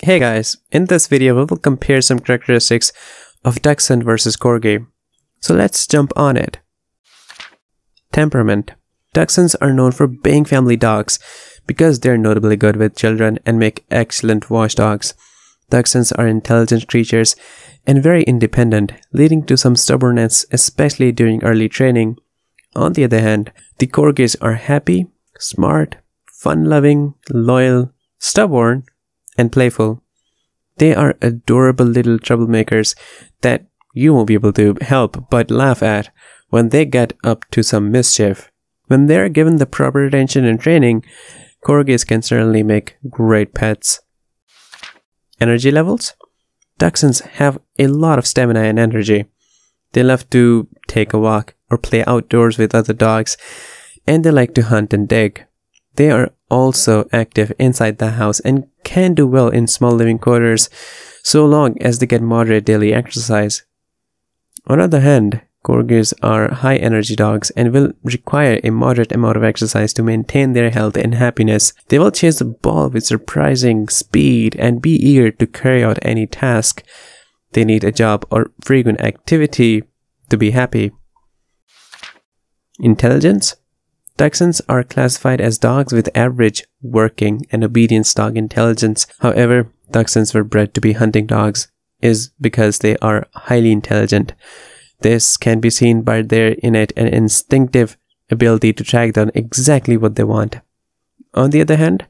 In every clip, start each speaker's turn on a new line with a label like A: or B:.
A: Hey guys, in this video we will compare some characteristics of Dachshund versus Corgi. So let's jump on it. Temperament Dachshunds are known for being family dogs because they are notably good with children and make excellent watchdogs. Dachshunds are intelligent creatures and very independent, leading to some stubbornness especially during early training. On the other hand, the Corgis are happy, smart, fun-loving, loyal, stubborn, and playful. They are adorable little troublemakers that you won't be able to help but laugh at when they get up to some mischief. When they are given the proper attention and training, corgis can certainly make great pets. Energy levels? Dachshunds have a lot of stamina and energy. They love to take a walk or play outdoors with other dogs, and they like to hunt and dig. They are also active inside the house and can do well in small living quarters so long as they get moderate daily exercise. On the other hand, Corgis are high energy dogs and will require a moderate amount of exercise to maintain their health and happiness. They will chase the ball with surprising speed and be eager to carry out any task. They need a job or frequent activity to be happy. Intelligence Dachshunds are classified as dogs with average working and obedience dog intelligence. However, Dachshunds were bred to be hunting dogs is because they are highly intelligent. This can be seen by their innate and instinctive ability to track down exactly what they want. On the other hand,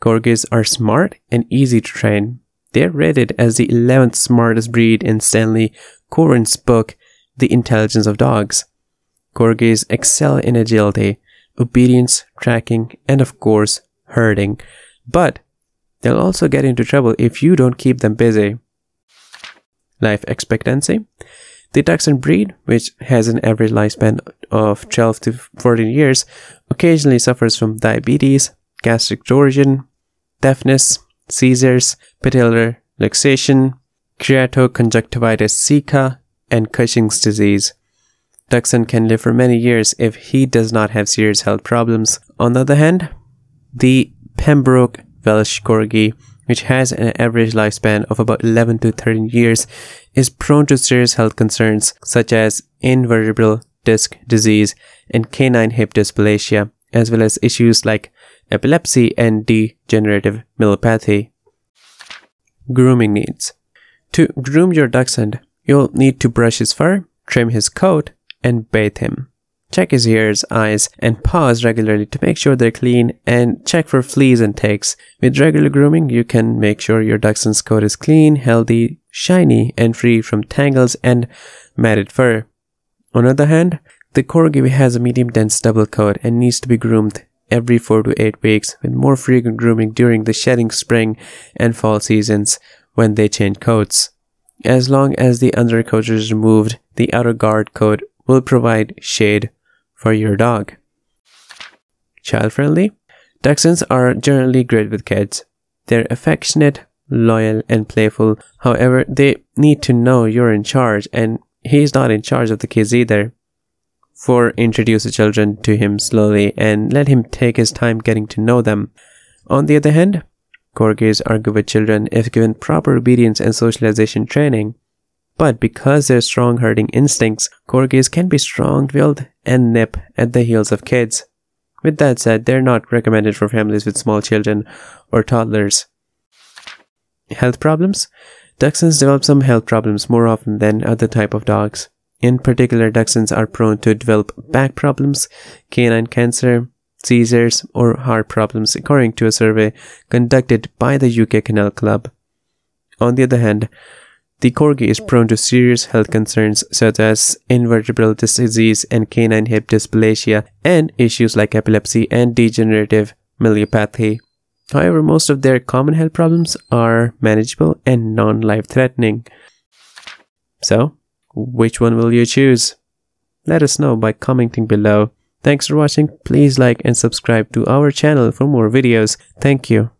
A: Corgis are smart and easy to train. They're rated as the 11th smartest breed in Stanley Corin's book, The Intelligence of Dogs. Corgis excel in agility, obedience, tracking, and of course, herding. But they'll also get into trouble if you don't keep them busy. Life expectancy. The Dachshund breed, which has an average lifespan of 12 to 14 years, occasionally suffers from diabetes, gastric torsion, deafness, seizures, patellar luxation, keratoconjunctivitis seca, and Cushing's disease. Dachshund can live for many years if he does not have serious health problems. On the other hand, the Pembroke Welsh Corgi, which has an average lifespan of about 11 to 13 years, is prone to serious health concerns such as invertebral disc disease and canine hip dysplasia, as well as issues like epilepsy and degenerative myelopathy. Grooming needs. To groom your dachshund, you'll need to brush his fur, trim his coat, and bathe him. Check his ears, eyes, and paws regularly to make sure they're clean and check for fleas and ticks. With regular grooming, you can make sure your dachshund's coat is clean, healthy, shiny, and free from tangles and matted fur. On the other hand, the corgi has a medium dense double coat and needs to be groomed every 4 to 8 weeks with more frequent grooming during the shedding spring and fall seasons when they change coats. As long as the undercoat is removed, the outer guard coat will provide shade for your dog. Child friendly? Dachshunds are generally great with kids. They're affectionate, loyal, and playful. However, they need to know you're in charge and he's not in charge of the kids either. 4. Introduce the children to him slowly and let him take his time getting to know them. On the other hand, Corgis are good with children if given proper obedience and socialization training. But because their strong herding instincts, corgis can be strong-willed and nip at the heels of kids. With that said, they're not recommended for families with small children or toddlers. Health problems? Dachshunds develop some health problems more often than other type of dogs. In particular, dachshunds are prone to develop back problems, canine cancer, seizures, or heart problems, according to a survey conducted by the UK Kennel Club. On the other hand, the corgi is prone to serious health concerns such as invertebrate disease and canine hip dysplasia and issues like epilepsy and degenerative myelopathy. However, most of their common health problems are manageable and non-life threatening. So, which one will you choose? Let us know by commenting below. Thanks for watching. Please like and subscribe to our channel for more videos. Thank you.